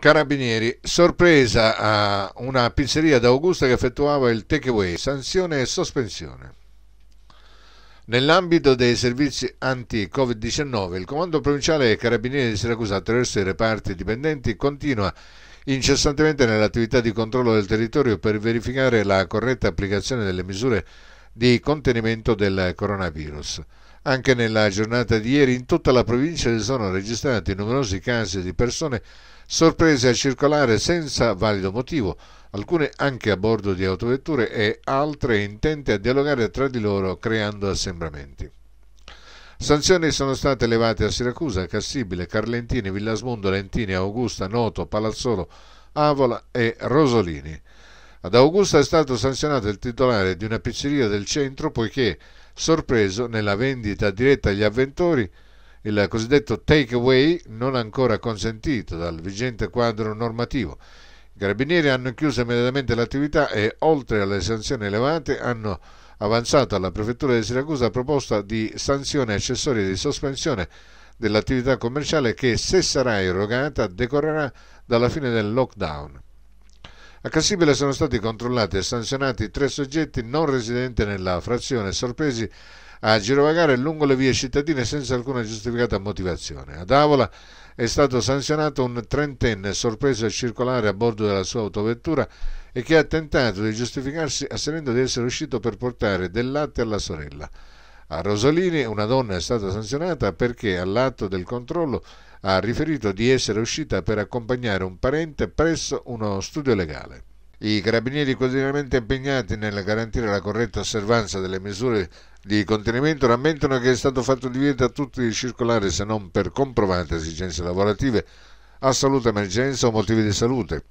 Carabinieri, sorpresa a una pizzeria d'Augusta che effettuava il takeaway, sanzione e sospensione. Nell'ambito dei servizi anti-Covid-19, il Comando Provinciale Carabinieri di Siracusa, attraverso i reparti dipendenti, continua incessantemente nell'attività di controllo del territorio per verificare la corretta applicazione delle misure di contenimento del coronavirus. Anche nella giornata di ieri in tutta la provincia si sono registrati numerosi casi di persone sorprese a circolare senza valido motivo, alcune anche a bordo di autovetture e altre intente a dialogare tra di loro creando assembramenti. Sanzioni sono state elevate a Siracusa, Cassibile, Carlentini, Villasmundo, Lentini, Augusta, Noto, Palazzolo, Avola e Rosolini. Ad Augusta è stato sanzionato il titolare di una pizzeria del centro poiché, sorpreso nella vendita diretta agli avventori, il cosiddetto takeaway non ancora consentito dal vigente quadro normativo. I carabinieri hanno chiuso immediatamente l'attività e, oltre alle sanzioni elevate, hanno avanzato alla Prefettura di Siracusa la proposta di sanzione accessoria di sospensione dell'attività commerciale che, se sarà erogata, decorrerà dalla fine del lockdown. A Cassibile sono stati controllati e sanzionati tre soggetti non residenti nella frazione sorpresi a girovagare lungo le vie cittadine senza alcuna giustificata motivazione. Ad Avola è stato sanzionato un trentenne sorpreso a circolare a bordo della sua autovettura e che ha tentato di giustificarsi asserendo di essere uscito per portare del latte alla sorella. A Rosolini una donna è stata sanzionata perché all'atto del controllo ha riferito di essere uscita per accompagnare un parente presso uno studio legale. I carabinieri quotidianamente impegnati nel garantire la corretta osservanza delle misure di contenimento rammentano che è stato fatto divieto a tutti di circolare se non per comprovate esigenze lavorative, assoluta emergenza o motivi di salute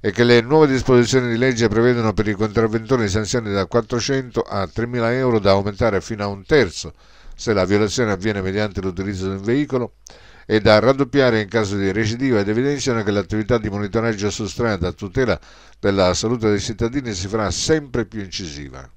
e che le nuove disposizioni di legge prevedono per i contravventori sanzioni da 400 a 3.000 euro da aumentare fino a un terzo se la violazione avviene mediante l'utilizzo di un veicolo e da raddoppiare in caso di recidiva ed evidenziano che l'attività di monitoraggio su strada a tutela della salute dei cittadini si farà sempre più incisiva.